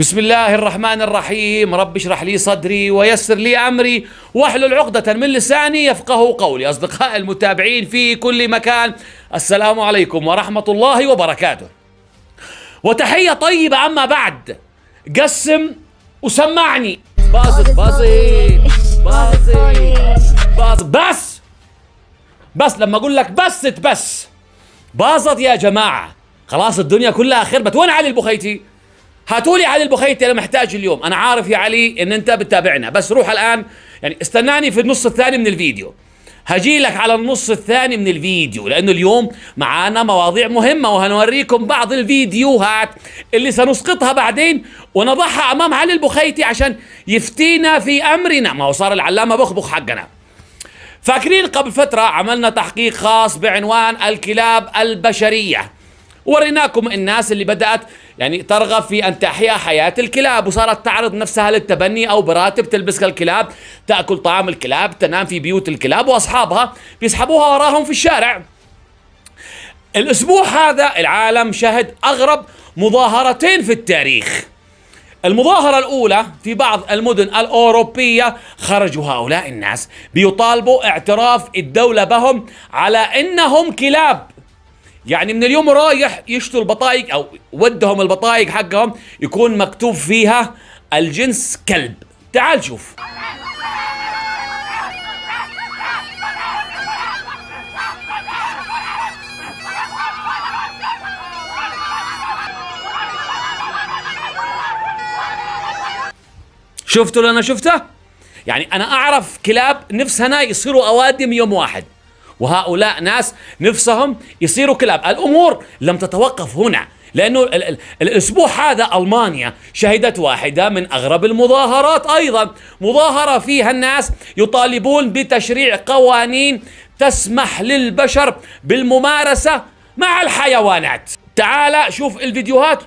بسم الله الرحمن الرحيم رب اشرح لي صدري ويسر لي أمري واحلل عقدة من لساني يفقه قولي أصدقاء المتابعين في كل مكان السلام عليكم ورحمة الله وبركاته وتحية طيبة أما بعد قسم وسمعني باظت باظت باظت بس بس لما أقول لك بس بس باظت يا جماعة خلاص الدنيا كلها خربت وين علي البخيتي هاتوا لي علي البخيتي انا محتاج اليوم انا عارف يا علي ان انت بتتابعنا بس روح الان يعني استناني في النص الثاني من الفيديو هجي لك على النص الثاني من الفيديو لانه اليوم معانا مواضيع مهمه وهنوريكم بعض الفيديوهات اللي سنسقطها بعدين ونضعها امام علي البخيتي عشان يفتينا في امرنا ما هو صار العلامه بخبخ حقنا فاكرين قبل فتره عملنا تحقيق خاص بعنوان الكلاب البشريه وريناكم الناس اللي بدات يعني ترغب في أن تحيا حياة الكلاب وصارت تعرض نفسها للتبني أو براتب تلبس الكلاب تأكل طعام الكلاب تنام في بيوت الكلاب وأصحابها بيسحبوها وراهم في الشارع الأسبوع هذا العالم شهد أغرب مظاهرتين في التاريخ المظاهرة الأولى في بعض المدن الأوروبية خرجوا هؤلاء الناس بيطالبوا اعتراف الدولة بهم على أنهم كلاب يعني من اليوم رايح يشتروا البطايق او ودهم البطايق حقهم يكون مكتوب فيها الجنس كلب تعال شوف شفتوا اللي انا شفته؟ يعني انا اعرف كلاب نفسها يصيروا اوادم يوم واحد وهؤلاء ناس نفسهم يصيروا كلاب الأمور لم تتوقف هنا لأنه الأسبوع هذا ألمانيا شهدت واحدة من أغرب المظاهرات أيضا مظاهرة فيها الناس يطالبون بتشريع قوانين تسمح للبشر بالممارسة مع الحيوانات تعال شوف الفيديوهات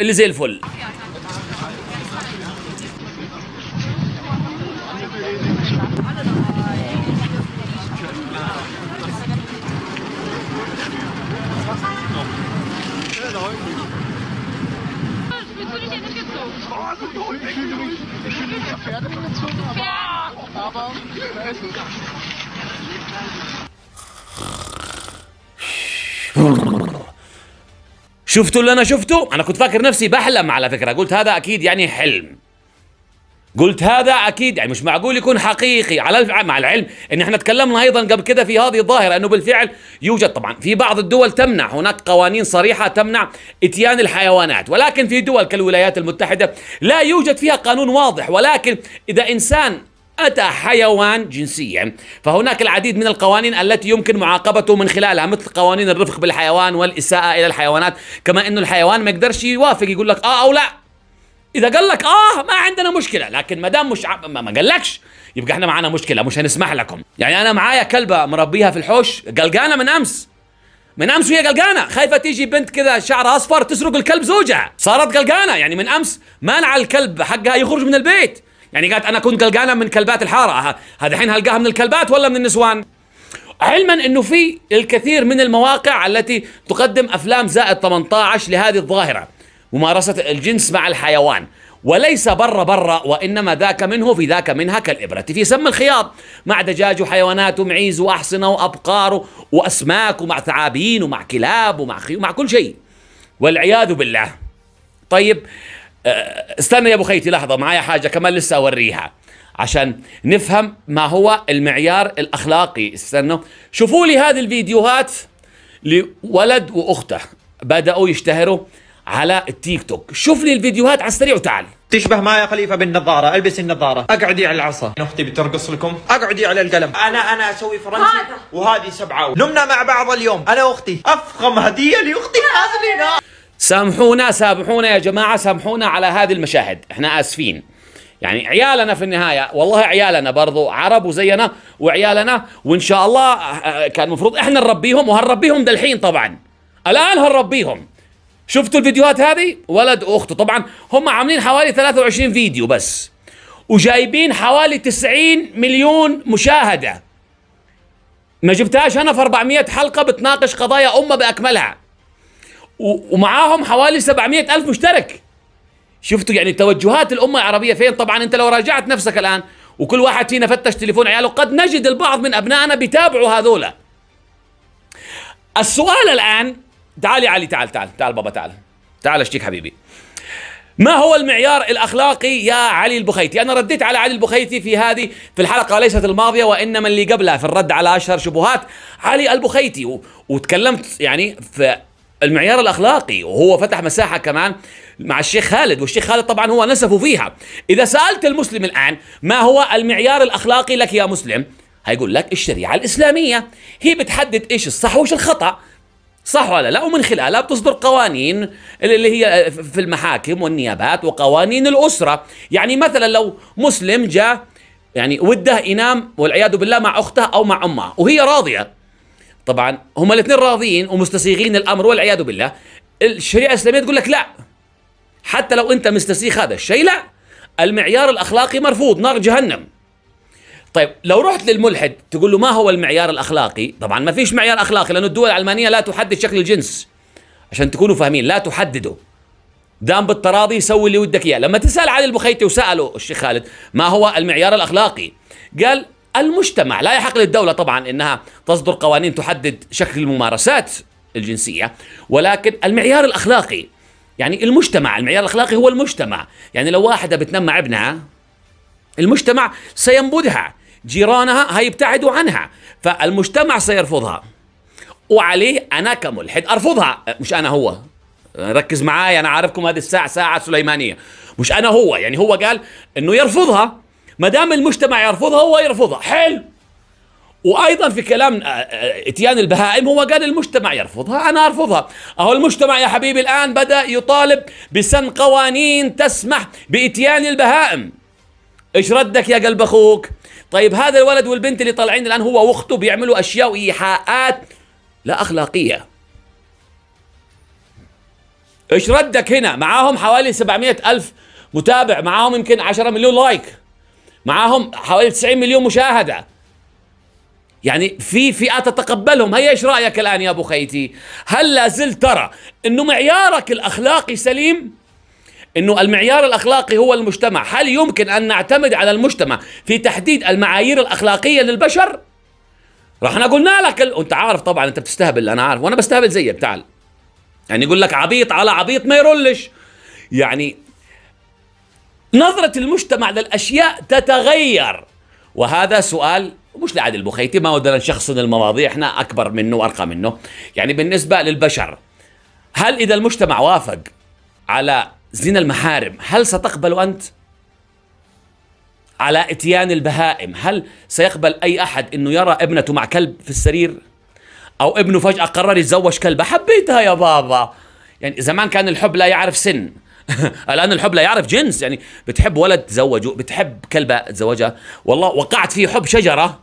اللي زي الفل شفتوا اللي انا شفته انا كنت فاكر نفسي بحلم على فكره قلت هذا اكيد يعني حلم قلت هذا اكيد يعني مش معقول يكون حقيقي على مع العلم ان احنا تكلمنا ايضا قبل كده في هذه الظاهره انه بالفعل يوجد طبعا في بعض الدول تمنع هناك قوانين صريحه تمنع اتيان الحيوانات ولكن في دول كالولايات المتحده لا يوجد فيها قانون واضح ولكن اذا انسان أتى حيوان جنسيا فهناك العديد من القوانين التي يمكن معاقبته من خلالها مثل قوانين الرفق بالحيوان والإساءة إلى الحيوانات كما أنه الحيوان ما يقدرش يوافق يقول لك آه أو لا إذا قال لك آه ما عندنا مشكلة لكن ما دام مش ما, قالكش يبقى احنا معانا مشكلة مش هنسمح لكم يعني أنا معايا كلبة مربيها في الحوش قلقانة من أمس من امس وهي قلقانه خايفه تيجي بنت كذا شعرها اصفر تسرق الكلب زوجها صارت قلقانه يعني من امس مانع الكلب حقها يخرج من البيت يعني قالت انا كنت قلقانه من كلبات الحاره هذا الحين هلقاها من الكلبات ولا من النسوان علما انه في الكثير من المواقع التي تقدم افلام زائد 18 لهذه الظاهره ممارسه الجنس مع الحيوان وليس برا برا وإنما ذاك منه في ذاك منها كالإبرة في سم الخياط مع دجاج وحيوانات ومعيز وأحصنة وأبقار وأسماك ومع ثعابين ومع كلاب ومع خيو مع كل شيء والعياذ بالله طيب آه، استنى يا ابو خيتي لحظه معايا حاجه كمان لسه اوريها عشان نفهم ما هو المعيار الاخلاقي استنوا شوفوا لي هذه الفيديوهات لولد واخته بداوا يشتهروا على التيك توك شوف لي الفيديوهات على السريع وتعال تشبه ما يا خليفه بالنظاره البس النظاره اقعدي على العصا اختي بترقص لكم اقعدي على القلم انا انا اسوي فرنسي وهذه سبعه نمنا مع بعض اليوم انا واختي افخم هديه لاختي حازمين سامحونا سامحونا يا جماعة سامحونا على هذه المشاهد احنا آسفين يعني عيالنا في النهاية والله عيالنا برضو عرب وزينا وعيالنا وإن شاء الله آه، آه، كان المفروض احنا نربيهم وهنربيهم دالحين طبعا الآن هنربيهم شفتوا الفيديوهات هذه ولد واخته طبعا هم عاملين حوالي 23 فيديو بس وجايبين حوالي 90 مليون مشاهدة ما جبتهاش أنا في 400 حلقة بتناقش قضايا أمة بأكملها ومعاهم حوالي 700 ألف مشترك شفتوا يعني توجهات الأمة العربية فين طبعا أنت لو راجعت نفسك الآن وكل واحد فينا فتش تليفون عياله قد نجد البعض من أبنائنا بيتابعوا هذولا السؤال الآن تعال يا علي تعال تعال تعال بابا تعال تعال اشتيك حبيبي ما هو المعيار الاخلاقي يا علي البخيتي؟ انا رديت على علي البخيتي في هذه في الحلقه ليست الماضيه وانما اللي قبلها في الرد على اشهر شبهات علي البخيتي وتكلمت يعني في المعيار الاخلاقي وهو فتح مساحه كمان مع الشيخ خالد والشيخ خالد طبعا هو نسفه فيها اذا سالت المسلم الان ما هو المعيار الاخلاقي لك يا مسلم هيقول لك الشريعه الاسلاميه هي بتحدد ايش الصح وايش الخطا صح ولا لا ومن خلالها بتصدر قوانين اللي هي في المحاكم والنيابات وقوانين الاسره يعني مثلا لو مسلم جاء يعني وده ينام والعياذ بالله مع اخته او مع امها وهي راضيه طبعا هم الاثنين راضيين ومستسيغين الامر والعياذ بالله الشريعه الاسلاميه تقول لك لا حتى لو انت مستسيغ هذا الشيء لا المعيار الاخلاقي مرفوض نار جهنم طيب لو رحت للملحد تقول له ما هو المعيار الاخلاقي طبعا ما فيش معيار اخلاقي لانه الدول العلمانيه لا تحدد شكل الجنس عشان تكونوا فاهمين لا تحدده دام بالتراضي سوي اللي ودك اياه لما تسال علي البخيتي وساله الشيخ خالد ما هو المعيار الاخلاقي قال المجتمع لا يحق للدولة طبعا أنها تصدر قوانين تحدد شكل الممارسات الجنسية ولكن المعيار الأخلاقي يعني المجتمع المعيار الأخلاقي هو المجتمع يعني لو واحدة بتنمى ابنها المجتمع سينبذها جيرانها هيبتعدوا عنها فالمجتمع سيرفضها وعليه أنا كملحد أرفضها مش أنا هو ركز معايا أنا عارفكم هذه الساعة ساعة سليمانية مش أنا هو يعني هو قال أنه يرفضها ما دام المجتمع يرفضها هو يرفضها حلو وايضا في كلام آه، آه، اتيان البهائم هو قال المجتمع يرفضها انا ارفضها اهو المجتمع يا حبيبي الان بدا يطالب بسن قوانين تسمح باتيان البهائم ايش ردك يا قلب اخوك طيب هذا الولد والبنت اللي طالعين الان هو واخته بيعملوا اشياء وايحاءات لا اخلاقيه ايش ردك هنا معاهم حوالي 700 الف متابع معاهم يمكن 10 مليون لايك معاهم حوالي 90 مليون مشاهده يعني في فئه تتقبلهم هيا ايش رايك الان يا ابو خيتي هل لا زلت ترى انه معيارك الاخلاقي سليم انه المعيار الاخلاقي هو المجتمع هل يمكن ان نعتمد على المجتمع في تحديد المعايير الاخلاقيه للبشر راح انا قلنا لك ال... انت عارف طبعا انت بتستهبل انا عارف وانا بستهبل زيك تعال يعني يقول لك عبيط على عبيط ما يرلش يعني نظرة المجتمع للأشياء تتغير وهذا سؤال مش لعادل بخيتي ما ودنا نشخصن المواضيع احنا أكبر منه وأرقى منه يعني بالنسبة للبشر هل إذا المجتمع وافق على زنا المحارم هل ستقبل أنت؟ على اتيان البهائم هل سيقبل أي أحد أنه يرى ابنته مع كلب في السرير؟ أو ابنه فجأة قرر يتزوج كلبة حبيتها يا بابا يعني زمان كان الحب لا يعرف سن الان الحب لا يعرف جنس يعني بتحب ولد تزوجه بتحب كلبه تزوجها والله وقعت في حب شجره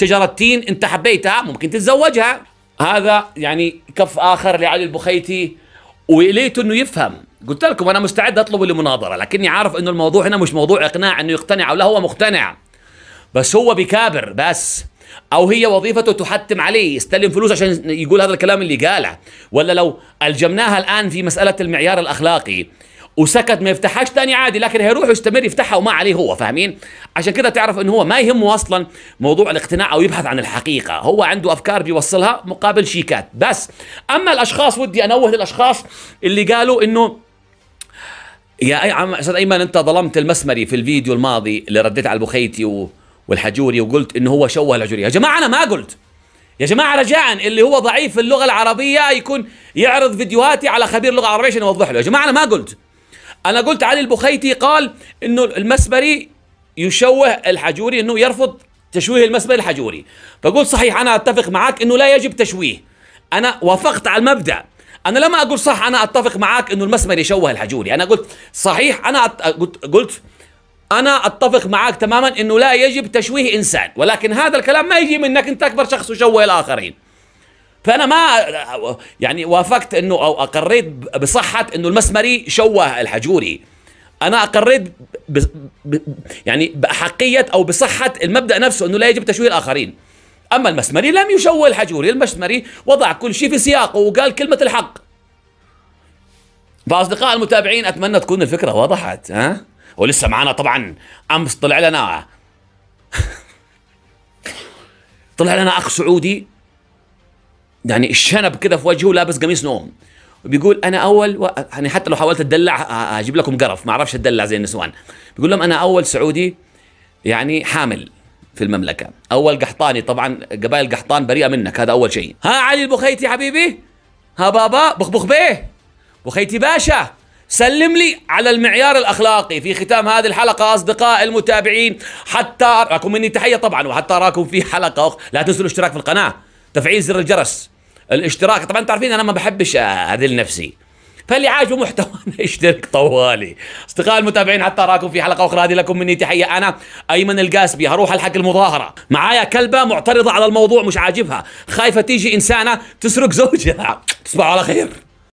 شجره تين انت حبيتها ممكن تتزوجها هذا يعني كف اخر لعلي البخيتي وليت انه يفهم قلت لكم انا مستعد اطلب المناظره لكني عارف انه الموضوع هنا مش موضوع اقناع انه يقتنع او لا هو مقتنع بس هو بكابر بس او هي وظيفته تحتم عليه يستلم فلوس عشان يقول هذا الكلام اللي قاله ولا لو الجمناها الان في مساله المعيار الاخلاقي وسكت ما يفتحهاش تاني عادي لكن هيروح يستمر يفتحها وما عليه هو فاهمين عشان كده تعرف ان هو ما يهمه اصلا موضوع الاقتناع او يبحث عن الحقيقه هو عنده افكار بيوصلها مقابل شيكات بس اما الاشخاص ودي انوه للاشخاص اللي قالوا انه يا اي عم استاذ ايمن انت ظلمت المسمري في الفيديو الماضي اللي رديت على البخيتي و... والحجوري وقلت انه هو شوه الحجوري يا جماعه انا ما قلت يا جماعة رجاء اللي هو ضعيف في اللغة العربية يكون يعرض فيديوهاتي على خبير لغة عربية عشان أوضح له، يا جماعة أنا ما قلت أنا قلت علي البخيتي قال أنه المسبري يشوه الحجوري أنه يرفض تشويه المسبري الحجوري فقلت صحيح أنا أتفق معك أنه لا يجب تشويه أنا وافقت على المبدأ أنا لما أقول صح أنا أتفق معك أنه المسبري يشوه الحجوري أنا قلت صحيح أنا قلت انا اتفق معك تماما انه لا يجب تشويه انسان ولكن هذا الكلام ما يجي منك انت اكبر شخص وشوه الاخرين فانا ما يعني وافقت انه او اقريت بصحه انه المسمري شوه الحجوري انا اقريت ب... ب... يعني باحقيه او بصحه المبدا نفسه انه لا يجب تشويه الاخرين اما المسمري لم يشوه الحجوري المسمري وضع كل شيء في سياقه وقال كلمه الحق فاصدقاء المتابعين اتمنى تكون الفكره وضحت ها ولسه معنا طبعا امس طلع لنا طلع لنا اخ سعودي يعني الشنب كده في وجهه لابس قميص نوم بيقول انا اول و... يعني حتى لو حاولت اتدلع اجيب لكم قرف ما اعرفش اتدلع زي النسوان بيقول لهم انا اول سعودي يعني حامل في المملكه اول قحطاني طبعا قبائل قحطان بريئه منك هذا اول شيء ها علي البخيتي حبيبي ها بابا بخبخ بيه بخيتي باشا سلم لي على المعيار الاخلاقي في ختام هذه الحلقه اصدقاء المتابعين حتى اراكم مني تحيه طبعا وحتى اراكم في حلقه أخ... لا تنسوا الاشتراك في القناه تفعيل زر الجرس الاشتراك طبعا انتم عارفين انا ما بحبش اذل نفسي فاللي عاجبه محتوانا يشترك طوالي اصدقائي المتابعين حتى اراكم في حلقه اخرى هذه لكم مني تحيه انا ايمن القاسبي هروح الحق المظاهره معايا كلبه معترضه على الموضوع مش عاجبها خايفه تيجي انسانه تسرق زوجها تصبحوا على خير